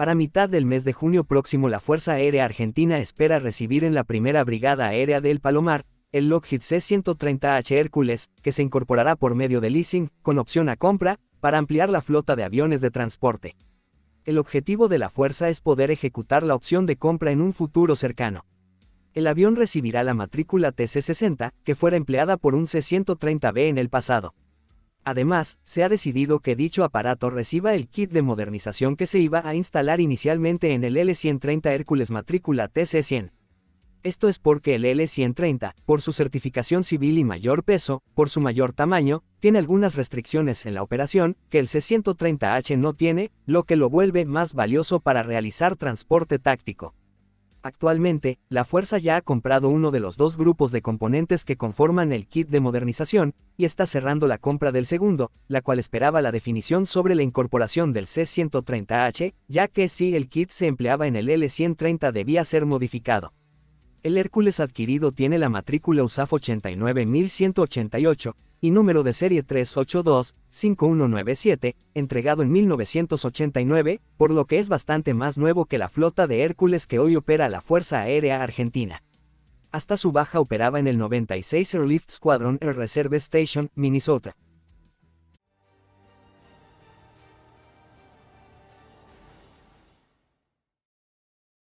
Para mitad del mes de junio próximo la Fuerza Aérea Argentina espera recibir en la primera Brigada Aérea del Palomar, el Lockheed C-130H Hércules, que se incorporará por medio de leasing, con opción a compra, para ampliar la flota de aviones de transporte. El objetivo de la fuerza es poder ejecutar la opción de compra en un futuro cercano. El avión recibirá la matrícula TC-60, que fuera empleada por un C-130B en el pasado. Además, se ha decidido que dicho aparato reciba el kit de modernización que se iba a instalar inicialmente en el L130 Hércules matrícula TC100. Esto es porque el L130, por su certificación civil y mayor peso, por su mayor tamaño, tiene algunas restricciones en la operación que el C130H no tiene, lo que lo vuelve más valioso para realizar transporte táctico. Actualmente, la Fuerza ya ha comprado uno de los dos grupos de componentes que conforman el kit de modernización, y está cerrando la compra del segundo, la cual esperaba la definición sobre la incorporación del C-130H, ya que si el kit se empleaba en el L-130 debía ser modificado. El Hércules adquirido tiene la matrícula USAF 89188, y número de serie 382-5197, entregado en 1989, por lo que es bastante más nuevo que la flota de Hércules que hoy opera la Fuerza Aérea Argentina. Hasta su baja operaba en el 96 Airlift Squadron Air Reserve Station, Minnesota.